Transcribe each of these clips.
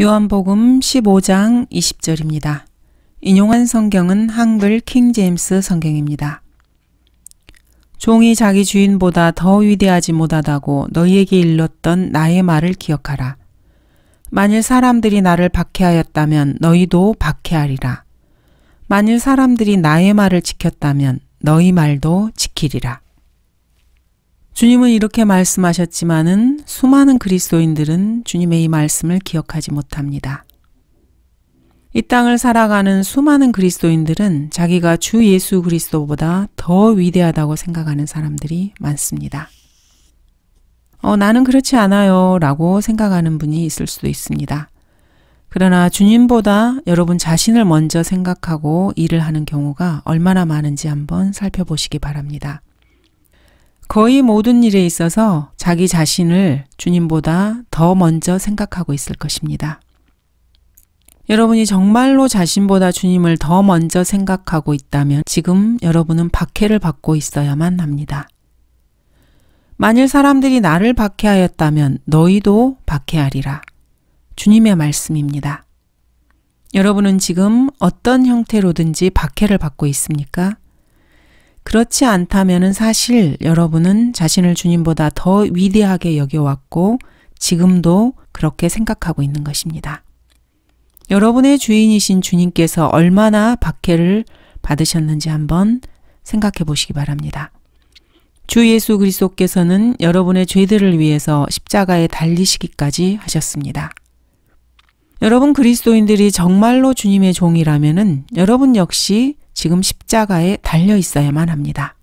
요한복음 15장 20절입니다. 인용한 성경은 한글 킹제임스 성경입니다. 종이 자기 주인보다 더 위대하지 못하다고 너희에게 일렀던 나의 말을 기억하라. 만일 사람들이 나를 박해하였다면 너희도 박해하리라. 만일 사람들이 나의 말을 지켰다면 너희 말도 지키리라. 주님은 이렇게 말씀하셨지만은 수많은 그리스도인들은 주님의 이 말씀을 기억하지 못합니다. 이 땅을 살아가는 수많은 그리스도인들은 자기가 주 예수 그리스도보다 더 위대하다고 생각하는 사람들이 많습니다. 어, 나는 그렇지 않아요 라고 생각하는 분이 있을 수도 있습니다. 그러나 주님보다 여러분 자신을 먼저 생각하고 일을 하는 경우가 얼마나 많은지 한번 살펴보시기 바랍니다. 거의 모든 일에 있어서 자기 자신을 주님보다 더 먼저 생각하고 있을 것입니다. 여러분이 정말로 자신보다 주님을 더 먼저 생각하고 있다면 지금 여러분은 박해를 받고 있어야만 합니다. 만일 사람들이 나를 박해하였다면 너희도 박해하리라. 주님의 말씀입니다. 여러분은 지금 어떤 형태로든지 박해를 받고 있습니까? 그렇지 않다면 사실 여러분은 자신을 주님보다 더 위대하게 여겨왔고 지금도 그렇게 생각하고 있는 것입니다. 여러분의 주인이신 주님께서 얼마나 박해를 받으셨는지 한번 생각해 보시기 바랍니다. 주 예수 그리스도께서는 여러분의 죄들을 위해서 십자가에 달리시기까지 하셨습니다. 여러분 그리스도인들이 정말로 주님의 종이라면은 여러분 역시 지금 십자가에 달려 있어야만 합니다.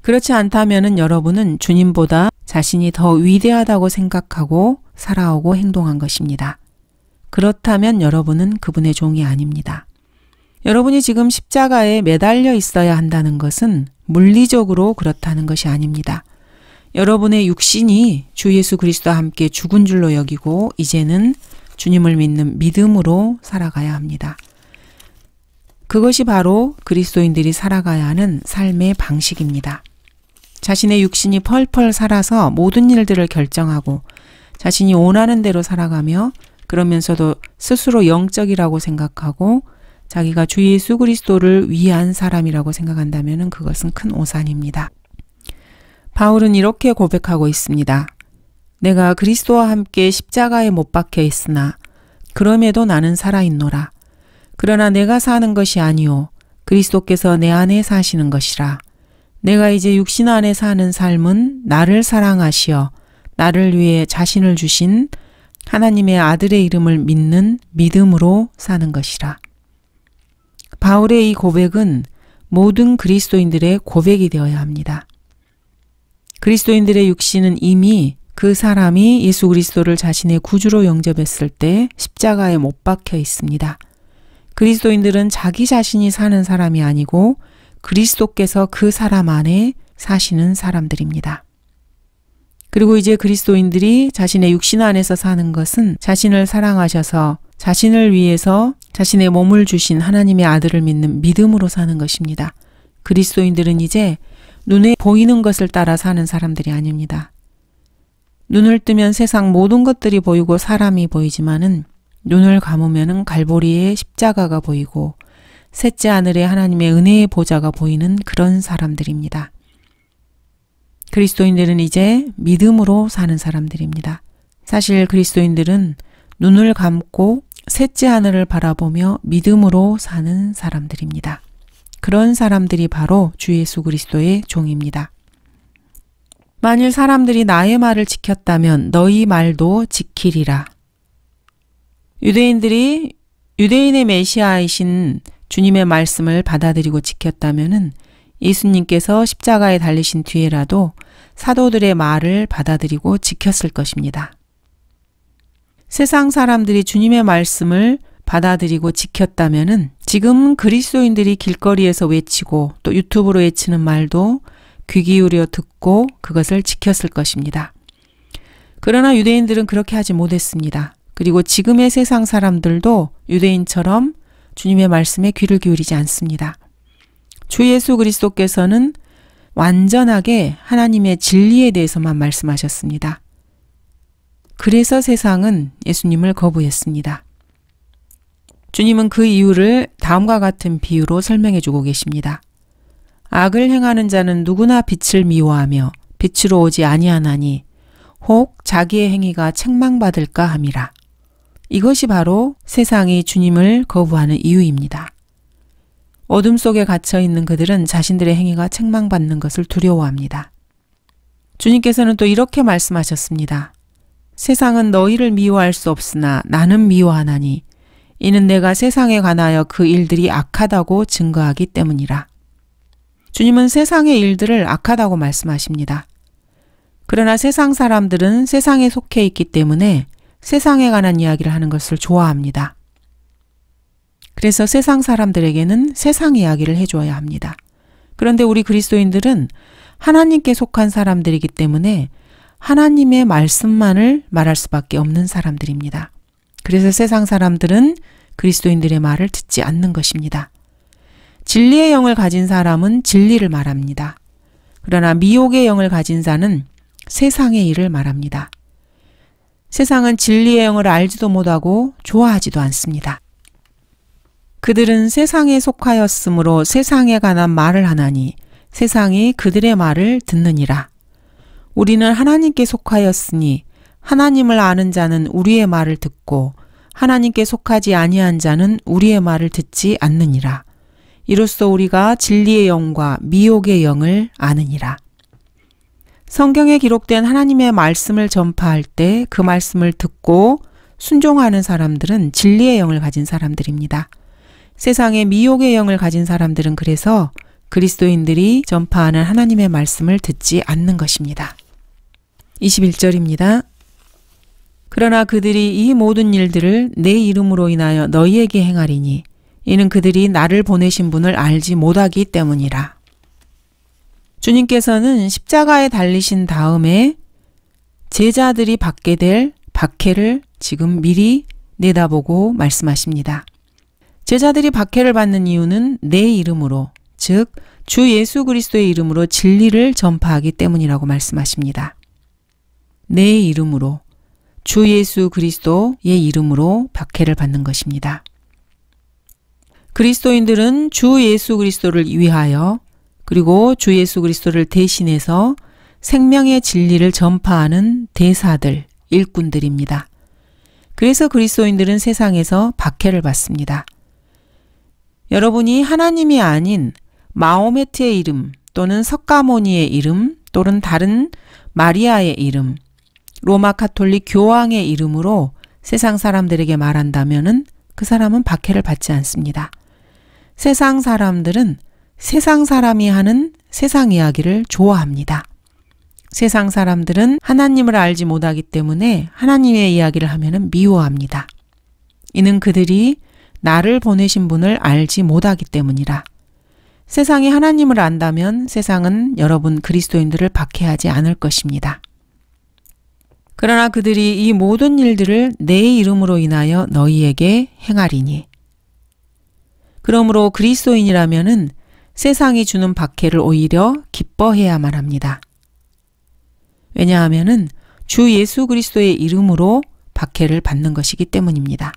그렇지 않다면은 여러분은 주님보다 자신이 더 위대하다고 생각하고 살아오고 행동한 것입니다. 그렇다면 여러분은 그분의 종이 아닙니다. 여러분이 지금 십자가에 매달려 있어야 한다는 것은 물리적으로 그렇다는 것이 아닙니다. 여러분의 육신이 주 예수 그리스도와 함께 죽은 줄로 여기고 이제는 주님을 믿는 믿음으로 살아가야 합니다. 그것이 바로 그리스도인들이 살아가야 하는 삶의 방식입니다. 자신의 육신이 펄펄 살아서 모든 일들을 결정하고 자신이 원하는 대로 살아가며 그러면서도 스스로 영적이라고 생각하고 자기가 주 예수 그리스도를 위한 사람이라고 생각한다면 그것은 큰 오산입니다. 바울은 이렇게 고백하고 있습니다. 내가 그리스도와 함께 십자가에 못 박혀 있으나 그럼에도 나는 살아있노라. 그러나 내가 사는 것이 아니요 그리스도께서 내 안에 사시는 것이라. 내가 이제 육신 안에 사는 삶은 나를 사랑하시어 나를 위해 자신을 주신 하나님의 아들의 이름을 믿는 믿음으로 사는 것이라. 바울의 이 고백은 모든 그리스도인들의 고백이 되어야 합니다. 그리스도인들의 육신은 이미 그 사람이 예수 그리스도를 자신의 구주로 영접했을 때 십자가에 못 박혀 있습니다. 그리스도인들은 자기 자신이 사는 사람이 아니고 그리스도께서 그 사람 안에 사시는 사람들입니다. 그리고 이제 그리스도인들이 자신의 육신 안에서 사는 것은 자신을 사랑하셔서 자신을 위해서 자신의 몸을 주신 하나님의 아들을 믿는 믿음으로 사는 것입니다. 그리스도인들은 이제 눈에 보이는 것을 따라 사는 사람들이 아닙니다. 눈을 뜨면 세상 모든 것들이 보이고 사람이 보이지만은 눈을 감으면은 갈보리의 십자가가 보이고 셋째 하늘에 하나님의 은혜의 보좌가 보이는 그런 사람들입니다. 그리스도인들은 이제 믿음으로 사는 사람들입니다. 사실 그리스도인들은 눈을 감고 셋째 하늘을 바라보며 믿음으로 사는 사람들입니다. 그런 사람들이 바로 주 예수 그리스도의 종입니다. 만일 사람들이 나의 말을 지켰다면 너희 말도 지키리라. 유대인들이 유대인의 메시아이신 주님의 말씀을 받아들이고 지켰다면은 예수님께서 십자가에 달리신 뒤에라도 사도들의 말을 받아들이고 지켰을 것입니다. 세상 사람들이 주님의 말씀을 받아들이고 지켰다면은 지금 그리스도인들이 길거리에서 외치고 또 유튜브로 외치는 말도 귀 기울여 듣고 그것을 지켰을 것입니다. 그러나 유대인들은 그렇게 하지 못했습니다. 그리고 지금의 세상 사람들도 유대인처럼 주님의 말씀에 귀를 기울이지 않습니다. 주 예수 그리스도께서는 완전하게 하나님의 진리에 대해서만 말씀하셨습니다. 그래서 세상은 예수님을 거부했습니다. 주님은 그 이유를 다음과 같은 비유로 설명해 주고 계십니다. 악을 행하는 자는 누구나 빛을 미워하며 빛으로 오지 아니하나니 혹 자기의 행위가 책망받을까 함이라. 이것이 바로 세상이 주님을 거부하는 이유입니다. 어둠 속에 갇혀 있는 그들은 자신들의 행위가 책망받는 것을 두려워합니다. 주님께서는 또 이렇게 말씀하셨습니다. 세상은 너희를 미워할 수 없으나 나는 미워하나니 이는 내가 세상에 관하여 그 일들이 악하다고 증거하기 때문이라. 주님은 세상의 일들을 악하다고 말씀하십니다. 그러나 세상 사람들은 세상에 속해 있기 때문에 세상에 관한 이야기를 하는 것을 좋아합니다. 그래서 세상 사람들에게는 세상 이야기를 해줘야 합니다. 그런데 우리 그리스도인들은 하나님께 속한 사람들이기 때문에 하나님의 말씀만을 말할 수밖에 없는 사람들입니다. 그래서 세상 사람들은 그리스도인들의 말을 듣지 않는 것입니다. 진리의 영을 가진 사람은 진리를 말합니다. 그러나 미혹의 영을 가진 자는 세상의 일을 말합니다. 세상은 진리의 영을 알지도 못하고 좋아하지도 않습니다. 그들은 세상에 속하였으므로 세상에 관한 말을 하나니 세상이 그들의 말을 듣느니라. 우리는 하나님께 속하였으니 하나님을 아는 자는 우리의 말을 듣고 하나님께 속하지 아니한 자는 우리의 말을 듣지 않느니라. 이로써 우리가 진리의 영과 미혹의 영을 아느니라. 성경에 기록된 하나님의 말씀을 전파할 때 그 말씀을 듣고 순종하는 사람들은 진리의 영을 가진 사람들입니다. 세상에 미혹의 영을 가진 사람들은 그래서 그리스도인들이 전파하는 하나님의 말씀을 듣지 않는 것입니다. 21절입니다. 그러나 그들이 이 모든 일들을 내 이름으로 인하여 너희에게 행하리니 이는 그들이 나를 보내신 분을 알지 못하기 때문이라. 주님께서는 십자가에 달리신 다음에 제자들이 받게 될 박해를 지금 미리 내다보고 말씀하십니다. 제자들이 박해를 받는 이유는 내 이름으로, 즉, 주 예수 그리스도의 이름으로 진리를 전파하기 때문이라고 말씀하십니다. 내 이름으로, 주 예수 그리스도의 이름으로 박해를 받는 것입니다. 그리스도인들은 주 예수 그리스도를 위하여 그리고 주 예수 그리스도를 대신해서 생명의 진리를 전파하는 대사들, 일꾼들입니다. 그래서 그리스도인들은 세상에서 박해를 받습니다. 여러분이 하나님이 아닌 마오메트의 이름 또는 석가모니의 이름 또는 다른 마리아의 이름, 로마 카톨릭 교황의 이름으로 세상 사람들에게 말한다면은 그 사람은 박해를 받지 않습니다. 세상 사람들은 세상 사람이 하는 세상 이야기를 좋아합니다. 세상 사람들은 하나님을 알지 못하기 때문에 하나님의 이야기를 하면 미워합니다. 이는 그들이 나를 보내신 분을 알지 못하기 때문이라. 세상이 하나님을 안다면 세상은 여러분 그리스도인들을 박해하지 않을 것입니다. 그러나 그들이 이 모든 일들을 내 이름으로 인하여 너희에게 행하리니 그러므로 그리스도인이라면은 세상이 주는 박해를 오히려 기뻐해야만 합니다. 왜냐하면은 주 예수 그리스도의 이름으로 박해를 받는 것이기 때문입니다.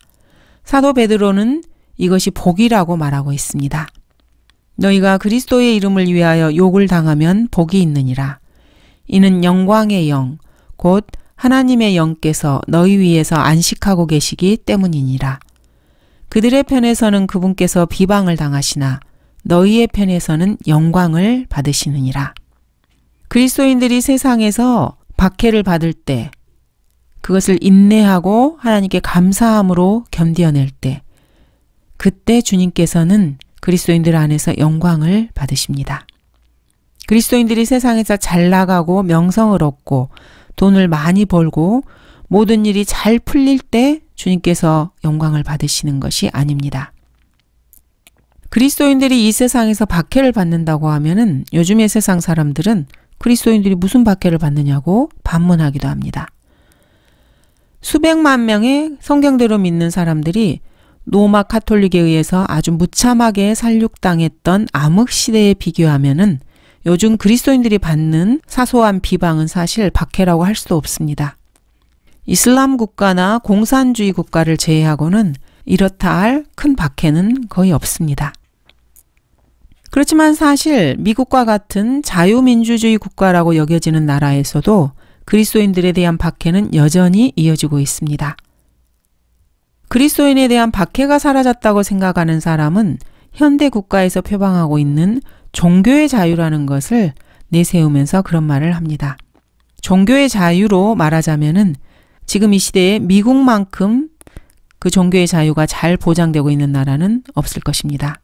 사도 베드로는 이것이 복이라고 말하고 있습니다. 너희가 그리스도의 이름을 위하여 욕을 당하면 복이 있느니라. 이는 영광의 영, 곧 하나님의 영께서 너희 위에서 안식하고 계시기 때문이니라. 그들의 편에서는 그분께서 비방을 당하시나 너희의 편에서는 영광을 받으시느니라. 그리스도인들이 세상에서 박해를 받을 때 그것을 인내하고 하나님께 감사함으로 견뎌낼때 그때 주님께서는 그리스도인들 안에서 영광을 받으십니다. 그리스도인들이 세상에서 잘 나가고 명성을 얻고 돈을 많이 벌고 모든 일이 잘 풀릴 때 주님께서 영광을 받으시는 것이 아닙니다. 그리스도인들이 이 세상에서 박해를 받는다고 하면은 요즘의 세상 사람들은 그리스도인들이 무슨 박해를 받느냐고 반문하기도 합니다. 수백만 명의 성경대로 믿는 사람들이 로마 카톨릭에 의해서 아주 무참하게 살육당했던 암흑 시대에 비교하면은 요즘 그리스도인들이 받는 사소한 비방은 사실 박해라고 할 수도 없습니다. 이슬람 국가나 공산주의 국가를 제외하고는 이렇다 할 큰 박해는 거의 없습니다. 그렇지만 사실 미국과 같은 자유민주주의 국가라고 여겨지는 나라에서도 그리스도인들에 대한 박해는 여전히 이어지고 있습니다. 그리스도인에 대한 박해가 사라졌다고 생각하는 사람은 현대 국가에서 표방하고 있는 종교의 자유라는 것을 내세우면서 그런 말을 합니다. 종교의 자유로 말하자면은 지금 이 시대에 미국만큼 그 종교의 자유가 잘 보장되고 있는 나라는 없을 것입니다.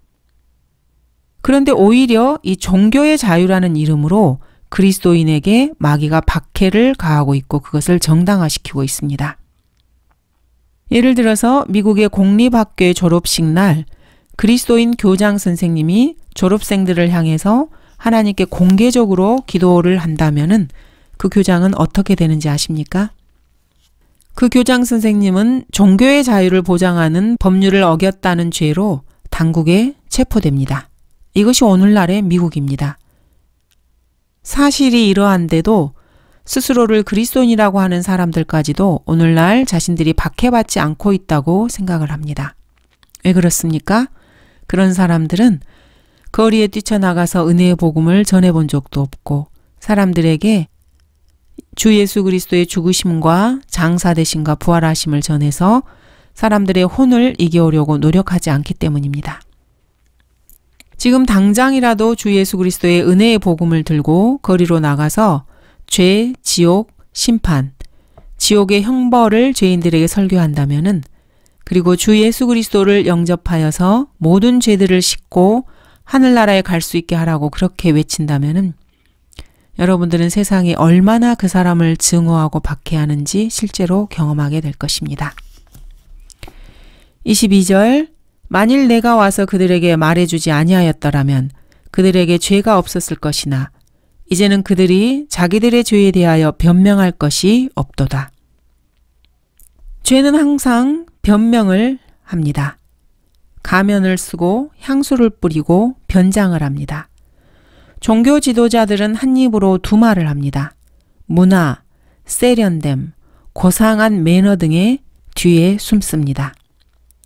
그런데 오히려 이 종교의 자유라는 이름으로 그리스도인에게 마귀가 박해를 가하고 있고 그것을 정당화시키고 있습니다. 예를 들어서 미국의 공립학교의 졸업식 날 그리스도인 교장 선생님이 졸업생들을 향해서 하나님께 공개적으로 기도를 한다면그 교장은 어떻게 되는지 아십니까? 그 교장 선생님은 종교의 자유를 보장하는 법률을 어겼다는 죄로 당국에 체포됩니다. 이것이 오늘날의 미국입니다. 사실이 이러한데도 스스로를 그리스도인이라고 하는 사람들까지도 오늘날 자신들이 박해받지 않고 있다고 생각을 합니다. 왜 그렇습니까? 그런 사람들은 거리에 뛰쳐나가서 은혜의 복음을 전해본 적도 없고 사람들에게 주 예수 그리스도의 죽으심과 장사 되심과 부활하심을 전해서 사람들의 혼을 이겨오려고 노력하지 않기 때문입니다. 지금 당장이라도 주 예수 그리스도의 은혜의 복음을 들고 거리로 나가서 죄, 지옥, 심판, 지옥의 형벌을 죄인들에게 설교한다면은 그리고 주 예수 그리스도를 영접하여서 모든 죄들을 씻고 하늘나라에 갈 수 있게 하라고 그렇게 외친다면은 여러분들은 세상이 얼마나 그 사람을 증오하고 박해하는지 실제로 경험하게 될 것입니다. 22절 만일 내가 와서 그들에게 말해주지 아니하였더라면 그들에게 죄가 없었을 것이나 이제는 그들이 자기들의 죄에 대하여 변명할 것이 없도다. 죄는 항상 변명을 합니다. 가면을 쓰고 향수를 뿌리고 변장을 합니다. 종교 지도자들은 한 입으로 두 말을 합니다. 문화, 세련됨, 고상한 매너 등의 뒤에 숨습니다.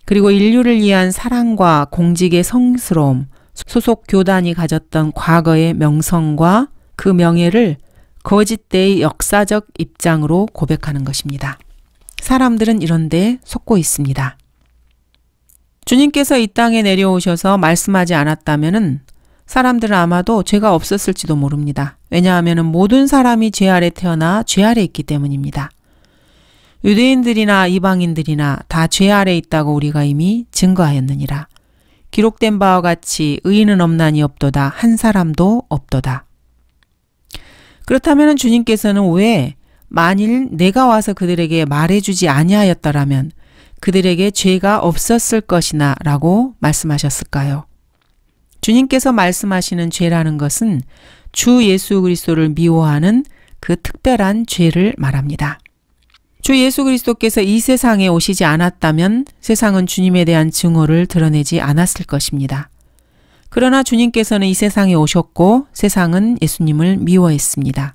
그리고 인류를 위한 사랑과 공직의 성스러움, 소속 교단이 가졌던 과거의 명성과 그 명예를 거짓대의 역사적 입장으로 고백하는 것입니다. 사람들은 이런데 속고 있습니다. 주님께서 이 땅에 내려오셔서 말씀하지 않았다면 사람들은 아마도 죄가 없었을지도 모릅니다. 왜냐하면 모든 사람이 죄 아래 태어나 죄 아래 있기 때문입니다. 유대인들이나 이방인들이나 다 죄 아래 있다고 우리가 이미 증거하였느니라. 기록된 바와 같이 의인은 없나니 없도다 한 사람도 없도다. 그렇다면 주님께서는 왜 만일 내가 와서 그들에게 말해주지 아니하였더라면 그들에게 죄가 없었을 것이나 라고 말씀하셨을까요? 주님께서 말씀하시는 죄라는 것은 주 예수 그리스도를 미워하는 그 특별한 죄를 말합니다. 주 예수 그리스도께서 이 세상에 오시지 않았다면 세상은 주님에 대한 증오를 드러내지 않았을 것입니다. 그러나 주님께서는 이 세상에 오셨고 세상은 예수님을 미워했습니다.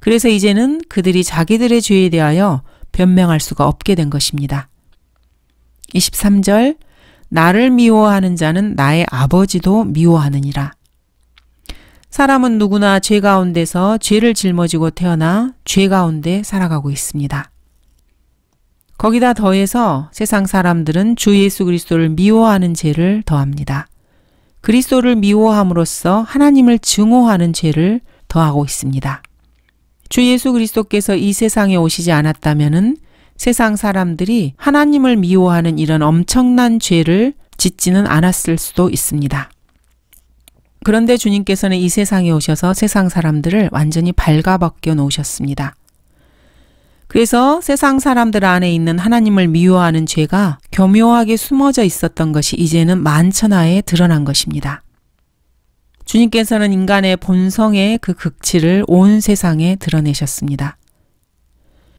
그래서 이제는 그들이 자기들의 죄에 대하여 변명할 수가 없게 된 것입니다. 23절 나를 미워하는 자는 나의 아버지도 미워하느니라. 사람은 누구나 죄 가운데서 죄를 짊어지고 태어나 죄 가운데 살아가고 있습니다. 거기다 더해서 세상 사람들은 주 예수 그리스도를 미워하는 죄를 더합니다. 그리스도를 미워함으로써 하나님을 증오하는 죄를 더하고 있습니다. 주 예수 그리스도께서 이 세상에 오시지 않았다면은 세상 사람들이 하나님을 미워하는 이런 엄청난 죄를 짓지는 않았을 수도 있습니다. 그런데 주님께서는 이 세상에 오셔서 세상 사람들을 완전히 발가벗겨 놓으셨습니다. 그래서 세상 사람들 안에 있는 하나님을 미워하는 죄가 교묘하게 숨어져 있었던 것이 이제는 만천하에 드러난 것입니다. 주님께서는 인간의 본성의 그 극치를 온 세상에 드러내셨습니다.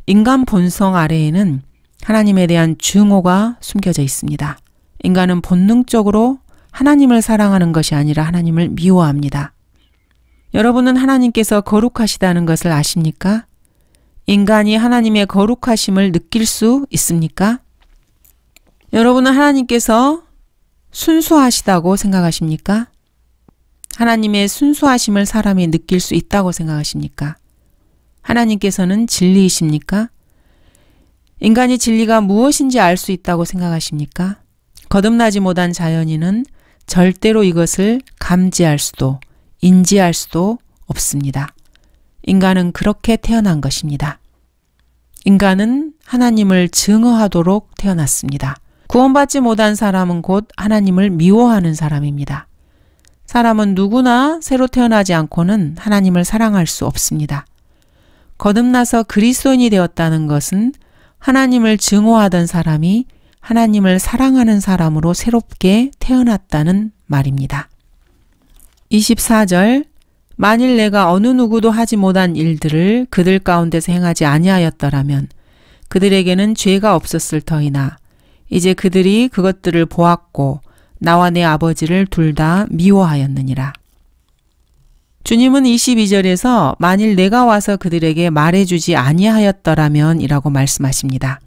인간 본성 아래에는 하나님에 대한 증오가 숨겨져 있습니다. 인간은 본능적으로 하나님을 사랑하는 것이 아니라 하나님을 미워합니다. 여러분은 하나님께서 거룩하시다는 것을 아십니까? 인간이 하나님의 거룩하심을 느낄 수 있습니까? 여러분은 하나님께서 순수하시다고 생각하십니까? 하나님의 순수하심을 사람이 느낄 수 있다고 생각하십니까? 하나님께서는 진리이십니까? 인간이 진리가 무엇인지 알 수 있다고 생각하십니까? 거듭나지 못한 자연인은 절대로 이것을 감지할 수도 인지할 수도 없습니다. 인간은 그렇게 태어난 것입니다. 인간은 하나님을 증오하도록 태어났습니다. 구원받지 못한 사람은 곧 하나님을 미워하는 사람입니다. 사람은 누구나 새로 태어나지 않고는 하나님을 사랑할 수 없습니다. 거듭나서 그리스도인이 되었다는 것은 하나님을 증오하던 사람이 하나님을 사랑하는 사람으로 새롭게 태어났다는 말입니다. 24절 만일 내가 어느 누구도 하지 못한 일들을 그들 가운데서 행하지 아니하였더라면 그들에게는 죄가 없었을 터이나 이제 그들이 그것들을 보았고 나와 내 아버지를 둘 다 미워하였느니라. 주님은 22절에서 만일 내가 와서 그들에게 말해주지 아니하였더라면 이라고 말씀하십니다.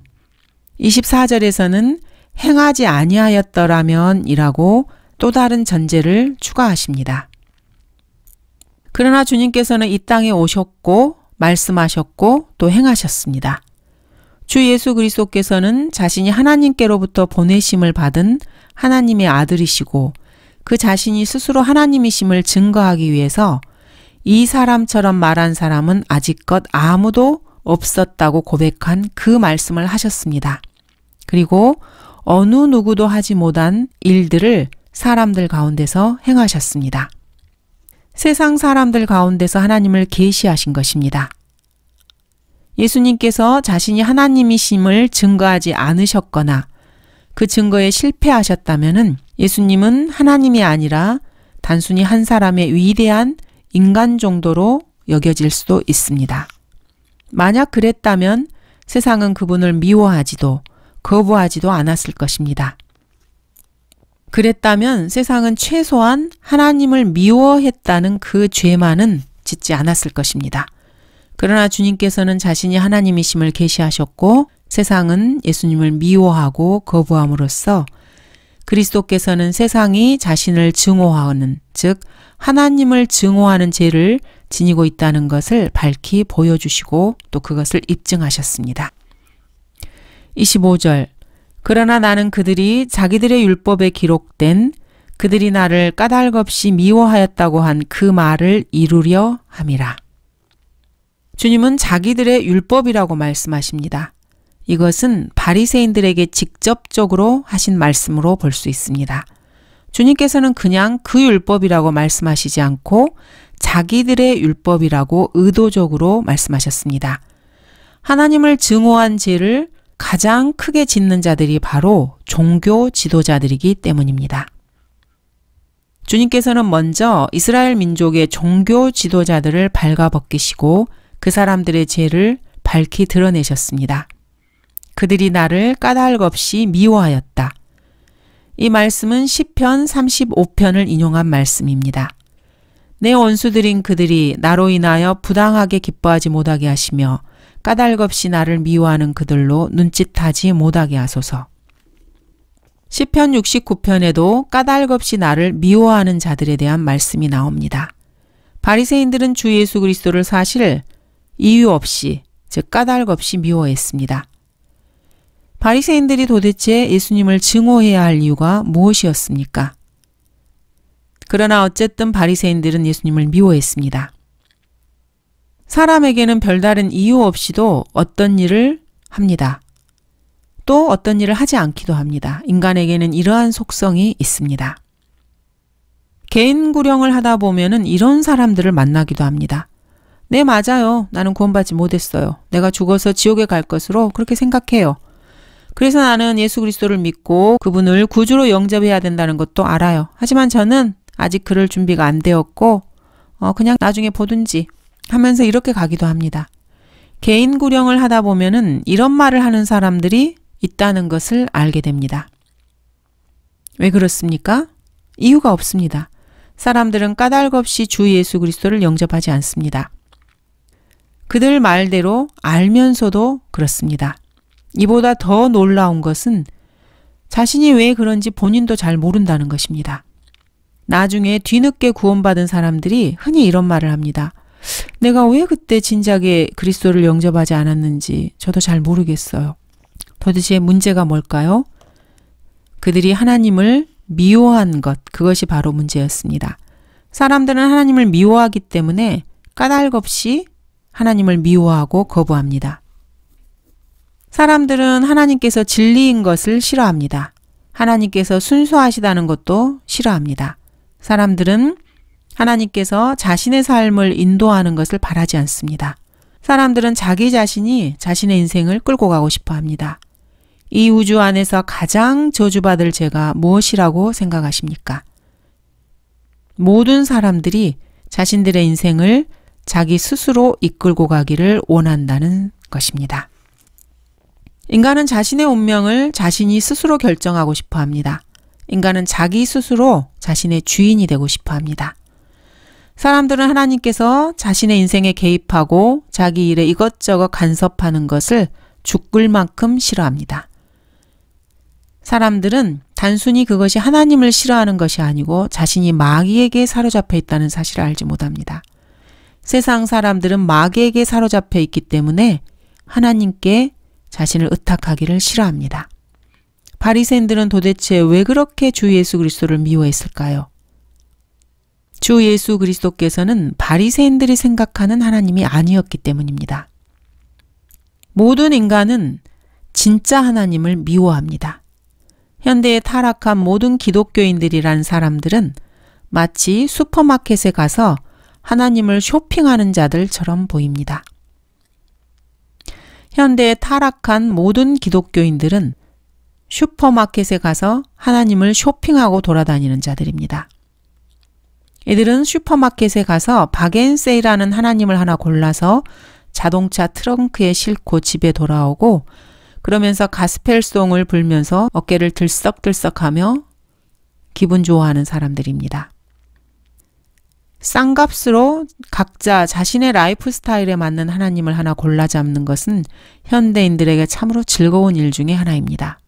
24절에서는 행하지 아니하였더라면 이라고 또 다른 전제를 추가하십니다. 그러나 주님께서는 이 땅에 오셨고 말씀하셨고 또 행하셨습니다. 주 예수 그리스도께서는 자신이 하나님께로부터 보내심을 받은 하나님의 아들이시고 그 자신이 스스로 하나님이심을 증거하기 위해서 이 사람처럼 말한 사람은 아직껏 아무도 없었다고 고백한 그 말씀을 하셨습니다. 그리고 어느 누구도 하지 못한 일들을 사람들 가운데서 행하셨습니다. 세상 사람들 가운데서 하나님을 계시하신 것입니다. 예수님께서 자신이 하나님이심을 증거하지 않으셨거나 그 증거에 실패하셨다면은 예수님은 하나님이 아니라 단순히 한 사람의 위대한 인간 정도로 여겨질 수도 있습니다. 만약 그랬다면 세상은 그분을 미워하지도 거부하지도 않았을 것입니다. 그랬다면 세상은 최소한 하나님을 미워했다는 그 죄만은 짓지 않았을 것입니다. 그러나 주님께서는 자신이 하나님이심을 계시하셨고 세상은 예수님을 미워하고 거부함으로써 그리스도께서는 세상이 자신을 증오하는, 즉 하나님을 증오하는 죄를 지니고 있다는 것을 밝히 보여주시고 또 그것을 입증하셨습니다. 25절 그러나 나는 그들이 자기들의 율법에 기록된 그들이 나를 까닭없이 미워하였다고 한 그 말을 이루려 함이라. 주님은 자기들의 율법이라고 말씀하십니다. 이것은 바리새인들에게 직접적으로 하신 말씀으로 볼 수 있습니다. 주님께서는 그냥 그 율법이라고 말씀하시지 않고 자기들의 율법이라고 의도적으로 말씀하셨습니다. 하나님을 증오한 죄를 가장 크게 짓는 자들이 바로 종교 지도자들이기 때문입니다. 주님께서는 먼저 이스라엘 민족의 종교 지도자들을 발가벗기시고 그 사람들의 죄를 밝히 드러내셨습니다. 그들이 나를 까닭 없이 미워하였다. 이 말씀은 10편 35편을 인용한 말씀입니다. 내 원수들인 그들이 나로 인하여 부당하게 기뻐하지 못하게 하시며 까닭 없이 나를 미워하는 그들로 눈짓하지 못하게 하소서. 1 0편 69편에도 까닭 없이 나를 미워하는 자들에 대한 말씀이 나옵니다. 바리새인들은 주 예수 그리스도를 사실 이유 없이 즉 까닭 없이 미워했습니다. 바리새인들이 도대체 예수님을 증오해야 할 이유가 무엇이었습니까? 그러나 어쨌든 바리새인들은 예수님을 미워했습니다. 사람에게는 별다른 이유 없이도 어떤 일을 합니다. 또 어떤 일을 하지 않기도 합니다. 인간에게는 이러한 속성이 있습니다. 개인 구령을 하다 보면은 이런 사람들을 만나기도 합니다. 네, 맞아요. 나는 구원받지 못했어요. 내가 죽어서 지옥에 갈 것으로 그렇게 생각해요. 그래서 나는 예수 그리스도를 믿고 그분을 구주로 영접해야 된다는 것도 알아요. 하지만 저는 아직 그럴 준비가 안 되었고 어, 그냥 나중에 보든지 하면서 이렇게 가기도 합니다. 개인 구령을 하다 보면은 이런 말을 하는 사람들이 있다는 것을 알게 됩니다. 왜 그렇습니까? 이유가 없습니다. 사람들은 까닭 없이 주 예수 그리스도를 영접하지 않습니다. 그들 말대로 알면서도 그렇습니다. 이보다 더 놀라운 것은 자신이 왜 그런지 본인도 잘 모른다는 것입니다. 나중에 뒤늦게 구원받은 사람들이 흔히 이런 말을 합니다. 내가 왜 그때 진작에 그리스도를 영접하지 않았는지 저도 잘 모르겠어요. 도대체 문제가 뭘까요? 그들이 하나님을 미워한 것, 그것이 바로 문제였습니다. 사람들은 하나님을 미워하기 때문에 까닭 없이 하나님을 미워하고 거부합니다. 사람들은 하나님께서 진리인 것을 싫어합니다. 하나님께서 순수하시다는 것도 싫어합니다. 사람들은 하나님께서 자신의 삶을 인도하는 것을 바라지 않습니다. 사람들은 자기 자신이 자신의 인생을 끌고 가고 싶어 합니다. 이 우주 안에서 가장 저주받을 죄가 무엇이라고 생각하십니까? 모든 사람들이 자신들의 인생을 자기 스스로 이끌고 가기를 원한다는 것입니다. 인간은 자신의 운명을 자신이 스스로 결정하고 싶어 합니다. 인간은 자기 스스로 자신의 주인이 되고 싶어 합니다. 사람들은 하나님께서 자신의 인생에 개입하고 자기 일에 이것저것 간섭하는 것을 죽을 만큼 싫어합니다. 사람들은 단순히 그것이 하나님을 싫어하는 것이 아니고 자신이 마귀에게 사로잡혀 있다는 사실을 알지 못합니다. 세상 사람들은 마귀에게 사로잡혀 있기 때문에 하나님께 자신을 의탁하기를 싫어합니다. 바리새인들은 도대체 왜 그렇게 주 예수 그리스도를 미워했을까요? 주 예수 그리스도께서는 바리새인들이 생각하는 하나님이 아니었기 때문입니다. 모든 인간은 진짜 하나님을 미워합니다. 현대의 타락한 모든 기독교인들이란 사람들은 마치 슈퍼마켓에 가서 하나님을 쇼핑하는 자들처럼 보입니다. 현대의 타락한 모든 기독교인들은 슈퍼마켓에 가서 하나님을 쇼핑하고 돌아다니는 자들입니다. 이들은 슈퍼마켓에 가서 바겐세이라는 하나님을 하나 골라서 자동차 트렁크에 싣고 집에 돌아오고 그러면서 가스펠송을 불면서 어깨를 들썩들썩하며 기분 좋아하는 사람들입니다. 쌍 값으로 각자 자신의 라이프 스타일에 맞는 하나님을 하나 골라 잡는 것은 현대인들에게 참으로 즐거운 일 중의 하나입니다.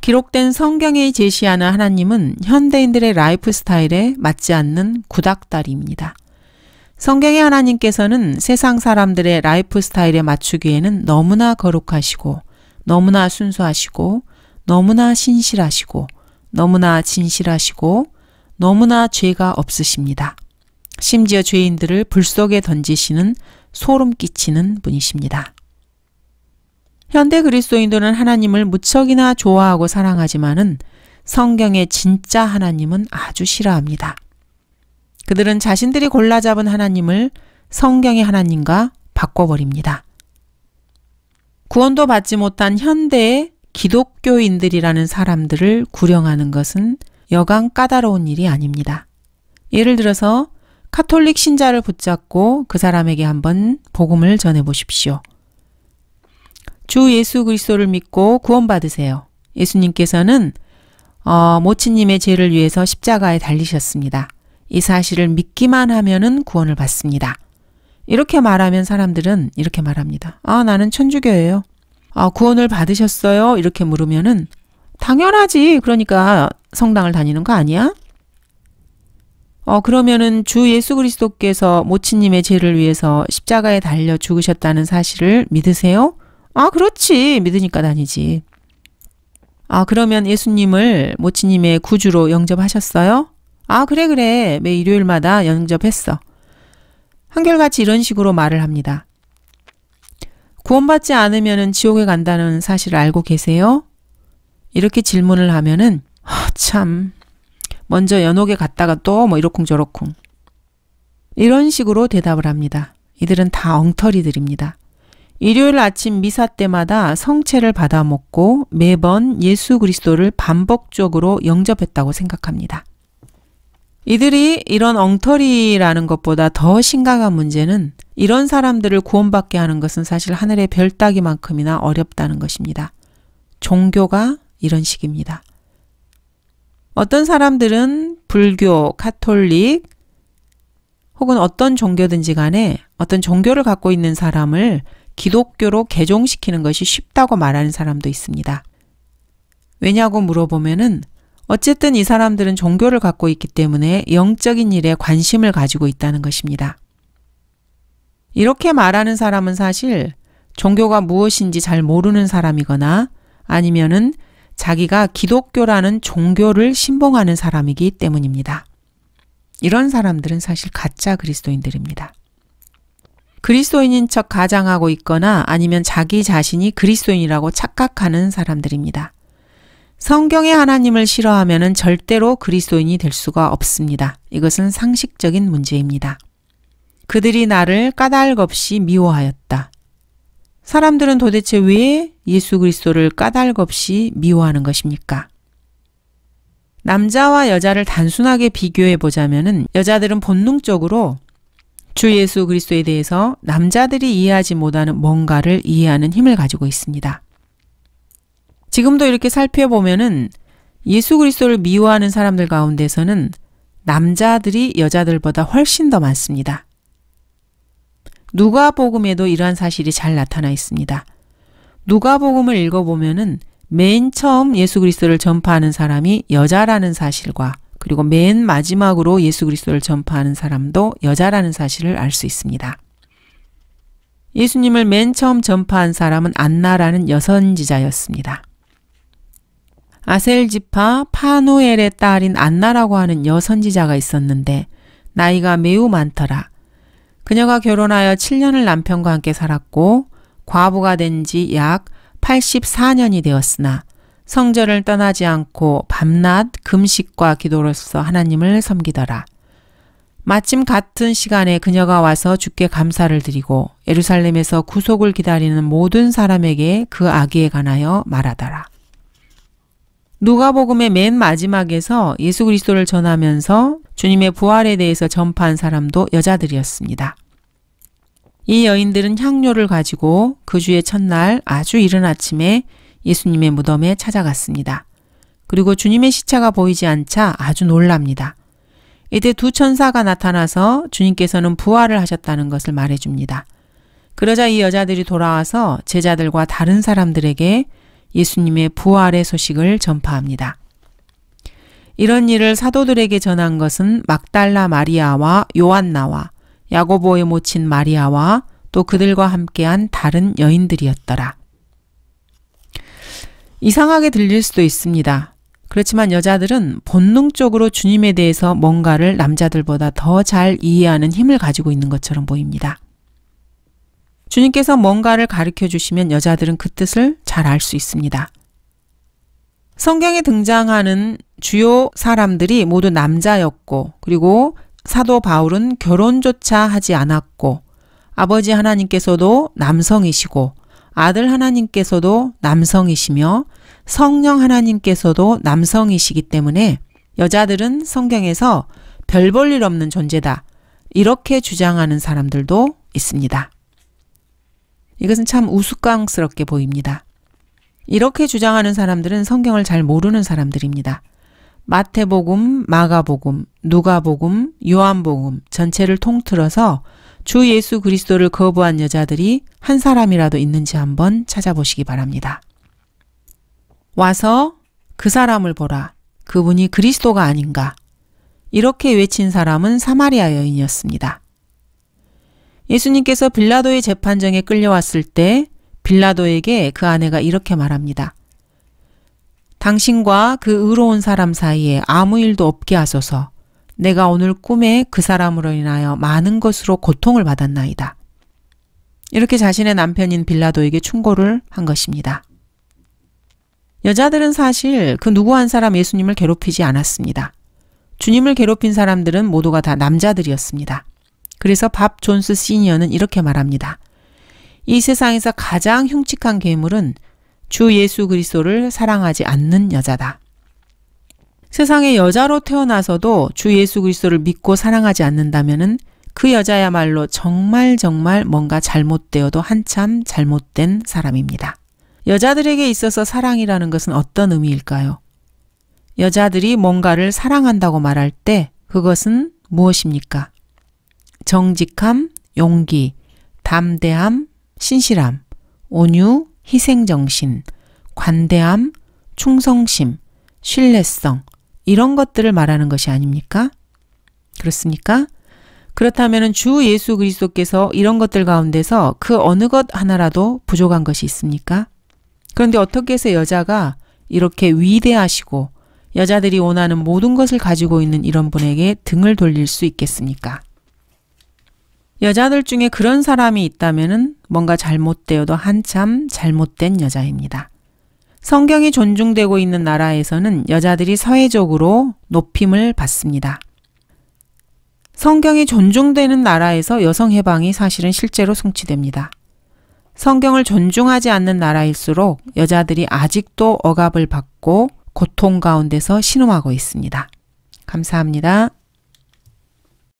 기록된 성경이 제시하는 하나님은 현대인들의 라이프 스타일에 맞지 않는 구닥다리입니다. 성경의 하나님께서는 세상 사람들의 라이프 스타일에 맞추기에는 너무나 거룩하시고, 너무나 순수하시고, 너무나 신실하시고, 너무나 진실하시고, 너무나 죄가 없으십니다. 심지어 죄인들을 불 속에 던지시는 소름 끼치는 분이십니다. 현대 그리스도인들은 하나님을 무척이나 좋아하고 사랑하지만은 성경의 진짜 하나님은 아주 싫어합니다. 그들은 자신들이 골라 잡은 하나님을 성경의 하나님과 바꿔버립니다. 구원도 받지 못한 현대의 기독교인들이라는 사람들을 구령하는 것은 여간 까다로운 일이 아닙니다. 예를 들어서 카톨릭 신자를 붙잡고 그 사람에게 한번 복음을 전해 보십시오. 주 예수 그리스도를 믿고 구원받으세요. 예수님께서는 어, 모친님의 죄를 위해서 십자가에 달리셨습니다. 이 사실을 믿기만 하면은 구원을 받습니다. 이렇게 말하면 사람들은 이렇게 말합니다. 아, 나는 천주교예요. 아, 구원을 받으셨어요? 이렇게 물으면은 당연하지. 그러니까 성당을 다니는 거 아니야? 어, 그러면은 주 예수 그리스도께서 모친님의 죄를 위해서 십자가에 달려 죽으셨다는 사실을 믿으세요? 아, 그렇지. 믿으니까 다니지. 아, 그러면 예수님을 모친님의 구주로 영접하셨어요? 아, 그래, 그래. 매 일요일마다 영접했어. 한결같이 이런 식으로 말을 합니다. 구원받지 않으면 지옥에 간다는 사실을 알고 계세요? 이렇게 질문을 하면은 아, 참 먼저 연옥에 갔다가 또 뭐이렇쿵저렇쿵 이런 식으로 대답을 합니다. 이들은 다 엉터리들입니다. 일요일 아침 미사 때마다 성체를 받아먹고 매번 예수 그리스도를 반복적으로 영접했다고 생각합니다. 이들이 이런 엉터리라는 것보다 더 심각한 문제는 이런 사람들을 구원받게 하는 것은 사실 하늘의 별 따기만큼이나 어렵다는 것입니다. 종교가 이런 식입니다. 어떤 사람들은 불교, 카톨릭, 혹은 어떤 종교든지 간에 어떤 종교를 갖고 있는 사람을 기독교로 개종시키는 것이 쉽다고 말하는 사람도 있습니다. 왜냐고 물어보면은 어쨌든 이 사람들은 종교를 갖고 있기 때문에 영적인 일에 관심을 가지고 있다는 것입니다. 이렇게 말하는 사람은 사실 종교가 무엇인지 잘 모르는 사람이거나 아니면은 자기가 기독교라는 종교를 신봉하는 사람이기 때문입니다. 이런 사람들은 사실 가짜 그리스도인들입니다. 그리스도인인 척 가장하고 있거나 아니면 자기 자신이 그리스도인이라고 착각하는 사람들입니다. 성경의 하나님을 싫어하면 절대로 그리스도인이 될 수가 없습니다. 이것은 상식적인 문제입니다. 그들이 나를 까닭 없이 미워하였다. 사람들은 도대체 왜 예수 그리스도를 까닭 없이 미워하는 것입니까? 남자와 여자를 단순하게 비교해 보자면은 여자들은 본능적으로 주 예수 그리스도에 대해서 남자들이 이해하지 못하는 뭔가를 이해하는 힘을 가지고 있습니다. 지금도 이렇게 살펴보면은 예수 그리스도를 미워하는 사람들 가운데서는 남자들이 여자들보다 훨씬 더 많습니다. 누가복음에도 이러한 사실이 잘 나타나 있습니다. 누가복음을 읽어보면은 맨 처음 예수 그리스도를 전파하는 사람이 여자라는 사실과 그리고 맨 마지막으로 예수 그리스도를 전파하는 사람도 여자라는 사실을 알 수 있습니다. 예수님을 맨 처음 전파한 사람은 안나라는 여선지자였습니다. 아셀지파 파누엘의 딸인 안나라고 하는 여선지자가 있었는데 나이가 매우 많더라. 그녀가 결혼하여 7년을 남편과 함께 살았고 과부가 된 지 약 84년이 되었으나 성전을 떠나지 않고 밤낮 금식과 기도로써 하나님을 섬기더라. 마침 같은 시간에 그녀가 와서 주께 감사를 드리고 예루살렘에서 구속을 기다리는 모든 사람에게 그 아기에 관하여 말하더라. 누가복음의 맨 마지막에서 예수 그리스도를 전하면서 주님의 부활에 대해서 전파한 사람도 여자들이었습니다. 이 여인들은 향료를 가지고 그 주의 첫날 아주 이른 아침에 예수님의 무덤에 찾아갔습니다. 그리고 주님의 시차가 보이지 않자 아주 놀랍니다. 이때 두 천사가 나타나서 주님께서는 부활을 하셨다는 것을 말해줍니다. 그러자 이 여자들이 돌아와서 제자들과 다른 사람들에게 예수님의 부활의 소식을 전파합니다. 이런 일을 사도들에게 전한 것은 막달라 마리아와 요한나와 야고보의 모친 마리아와 또 그들과 함께한 다른 여인들이었더라. 이상하게 들릴 수도 있습니다. 그렇지만 여자들은 본능적으로 주님에 대해서 뭔가를 남자들보다 더 잘 이해하는 힘을 가지고 있는 것처럼 보입니다. 주님께서 뭔가를 가르쳐 주시면 여자들은 그 뜻을 잘 알 수 있습니다. 성경에 등장하는 주요 사람들이 모두 남자였고, 그리고 사도 바울은 결혼조차 하지 않았고 아버지 하나님께서도 남성이시고 아들 하나님께서도 남성이시며 성령 하나님께서도 남성이시기 때문에 여자들은 성경에서 별 볼 일 없는 존재다. 이렇게 주장하는 사람들도 있습니다. 이것은 참 우스꽝스럽게 보입니다. 이렇게 주장하는 사람들은 성경을 잘 모르는 사람들입니다. 마태복음, 마가복음, 누가복음, 요한복음 전체를 통틀어서 주 예수 그리스도를 거부한 여자들이 한 사람이라도 있는지 한번 찾아보시기 바랍니다. 와서 그 사람을 보라. 그분이 그리스도가 아닌가. 이렇게 외친 사람은 사마리아 여인이었습니다. 예수님께서 빌라도의 재판정에 끌려왔을 때 빌라도에게 그 아내가 이렇게 말합니다. 당신과 그 의로운 사람 사이에 아무 일도 없게 하소서. 내가 오늘 꿈에 그 사람으로 인하여 많은 것으로 고통을 받았나이다. 이렇게 자신의 남편인 빌라도에게 충고를 한 것입니다. 여자들은 사실 그 누구 한 사람 예수님을 괴롭히지 않았습니다. 주님을 괴롭힌 사람들은 모두가 다 남자들이었습니다. 그래서 밥 존스 시니어는 이렇게 말합니다. 이 세상에서 가장 흉측한 괴물은 주 예수 그리스도를 사랑하지 않는 여자다. 세상에 여자로 태어나서도 주 예수 그리스도를 믿고 사랑하지 않는다면은 그 여자야말로 정말 정말 뭔가 잘못되어도 한참 잘못된 사람입니다. 여자들에게 있어서 사랑이라는 것은 어떤 의미일까요? 여자들이 뭔가를 사랑한다고 말할 때 그것은 무엇입니까? 정직함, 용기, 담대함, 신실함, 온유, 희생정신, 관대함, 충성심, 신뢰성, 이런 것들을 말하는 것이 아닙니까? 그렇습니까? 그렇다면 주 예수 그리스도께서 이런 것들 가운데서 그 어느 것 하나라도 부족한 것이 있습니까? 그런데 어떻게 해서 여자가 이렇게 위대하시고 여자들이 원하는 모든 것을 가지고 있는 이런 분에게 등을 돌릴 수 있겠습니까? 여자들 중에 그런 사람이 있다면 뭔가 잘못되어도 한참 잘못된 여자입니다. 성경이 존중되고 있는 나라에서는 여자들이 사회적으로 높임을 받습니다. 성경이 존중되는 나라에서 여성 해방이 사실은 실제로 성취됩니다. 성경을 존중하지 않는 나라일수록 여자들이 아직도 억압을 받고 고통 가운데서 신음하고 있습니다. 감사합니다.